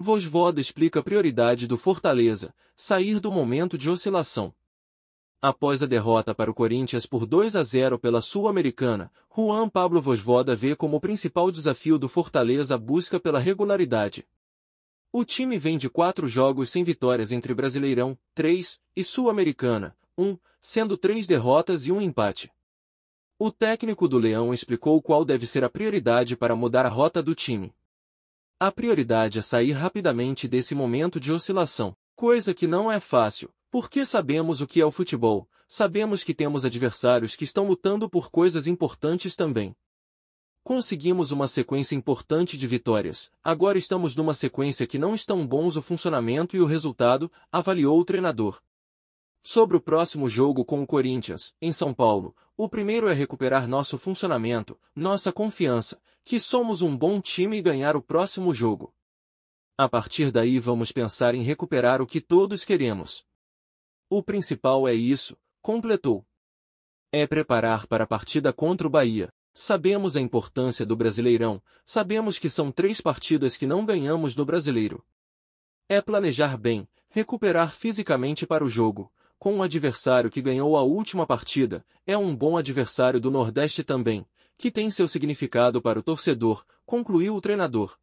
Vosvoda explica a prioridade do Fortaleza, sair do momento de oscilação. Após a derrota para o Corinthians por 2 a 0 pela Sul-Americana, Juan Pablo Vosvoda vê como principal desafio do Fortaleza a busca pela regularidade. O time vem de quatro jogos sem vitórias entre Brasileirão, 3, e Sul-Americana, 1, sendo três derrotas e um empate. O técnico do Leão explicou qual deve ser a prioridade para mudar a rota do time. A prioridade é sair rapidamente desse momento de oscilação, coisa que não é fácil, porque sabemos o que é o futebol, sabemos que temos adversários que estão lutando por coisas importantes também. Conseguimos uma sequência importante de vitórias, agora estamos numa sequência que não estão bons o funcionamento e o resultado, avaliou o treinador. Sobre o próximo jogo com o Corinthians, em São Paulo, o primeiro é recuperar nosso funcionamento, nossa confiança, que somos um bom time e ganhar o próximo jogo. A partir daí vamos pensar em recuperar o que todos queremos. O principal é isso, completou. É preparar para a partida contra o Bahia. Sabemos a importância do Brasileirão, sabemos que são três partidas que não ganhamos no Brasileiro. É planejar bem, recuperar fisicamente para o jogo, com um adversário que ganhou a última partida, é um bom adversário do Nordeste também, que tem seu significado para o torcedor, concluiu o treinador.